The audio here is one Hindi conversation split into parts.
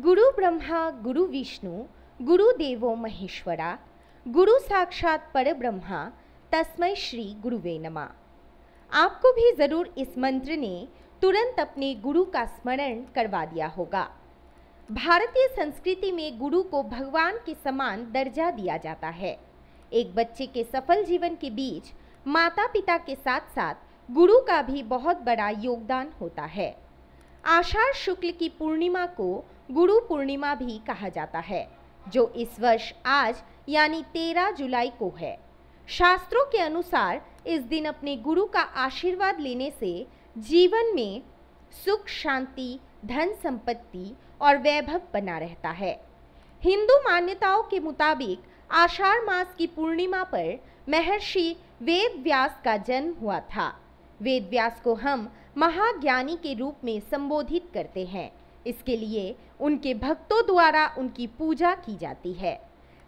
गुरु ब्रह्मा गुरु विष्णु गुरु देवो महेश्वरा गुरु साक्षात पर ब्रह्मा तस्मय श्री गुरुवे नमा आपको भी ज़रूर इस मंत्र ने तुरंत अपने गुरु का स्मरण करवा दिया होगा भारतीय संस्कृति में गुरु को भगवान के समान दर्जा दिया जाता है एक बच्चे के सफल जीवन के बीच माता पिता के साथ साथ गुरु का भी बहुत बड़ा योगदान होता है आषाढ़ शुक्ल की पूर्णिमा को गुरु पूर्णिमा भी कहा जाता है जो इस वर्ष आज यानी 13 जुलाई को है शास्त्रों के अनुसार इस दिन अपने गुरु का आशीर्वाद लेने से जीवन में सुख शांति धन संपत्ति और वैभव बना रहता है हिंदू मान्यताओं के मुताबिक आषाढ़ मास की पूर्णिमा पर महर्षि वेद व्यास का जन्म हुआ था वेद व्यास को हम महाज्ञानी के रूप में संबोधित करते हैं इसके लिए उनके भक्तों द्वारा उनकी पूजा की जाती है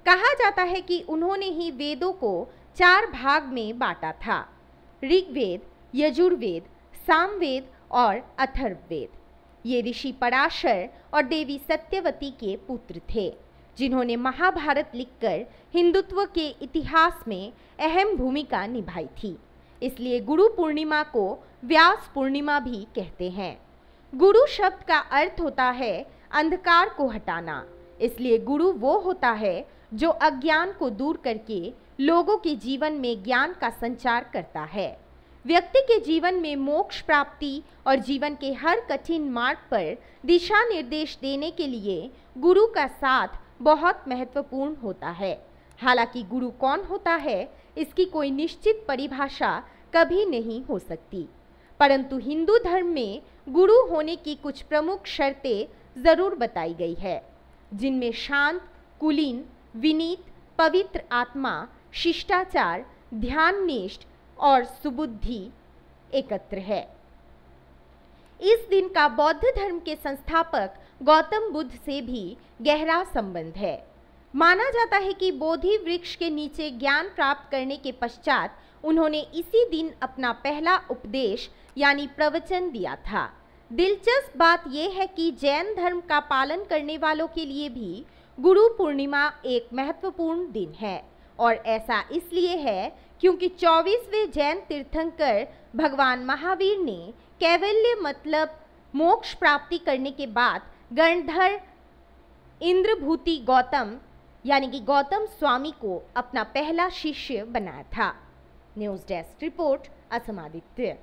कहा जाता है कि उन्होंने ही वेदों को चार भाग में बांटा था ऋग्वेद यजुर्वेद सामवेद और अथर्ववेद ये ऋषि पराशर और देवी सत्यवती के पुत्र थे जिन्होंने महाभारत लिखकर हिंदुत्व के इतिहास में अहम भूमिका निभाई थी इसलिए गुरु पूर्णिमा को व्यास पूर्णिमा भी कहते हैं गुरु शब्द का अर्थ होता है अंधकार को हटाना इसलिए गुरु वो होता है जो अज्ञान को दूर करके लोगों के जीवन में ज्ञान का संचार करता है व्यक्ति के जीवन में मोक्ष प्राप्ति और जीवन के हर कठिन मार्ग पर दिशा निर्देश देने के लिए गुरु का साथ बहुत महत्वपूर्ण होता है हालांकि गुरु कौन होता है इसकी कोई निश्चित परिभाषा कभी नहीं हो सकती परंतु हिंदू धर्म में गुरु होने की कुछ प्रमुख शर्तें जरूर बताई गई है जिनमें शांत कुलीन विनीत पवित्र आत्मा शिष्टाचार ध्याननिष्ठ और सुबुद्धि एकत्र है इस दिन का बौद्ध धर्म के संस्थापक गौतम बुद्ध से भी गहरा संबंध है माना जाता है कि बोधि वृक्ष के नीचे ज्ञान प्राप्त करने के पश्चात उन्होंने इसी दिन अपना पहला उपदेश यानी प्रवचन दिया था दिलचस्प बात यह है कि जैन धर्म का पालन करने वालों के लिए भी गुरु पूर्णिमा एक महत्वपूर्ण दिन है और ऐसा इसलिए है क्योंकि चौबीसवें जैन तीर्थंकर भगवान महावीर ने कैवल्य मतलब मोक्ष प्राप्ति करने के बाद गणधर इंद्रभूति गौतम यानी कि गौतम स्वामी को अपना पहला शिष्य बनाया था न्यूज डेस्क रिपोर्ट असमादित्य